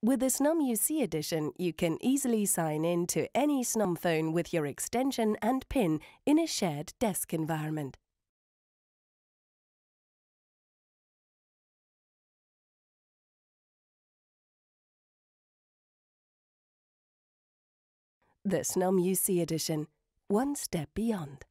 With the SNOM UC edition, you can easily sign in to any SNOM phone with your extension and PIN in a shared desk environment. The SNOM UC edition, one step beyond.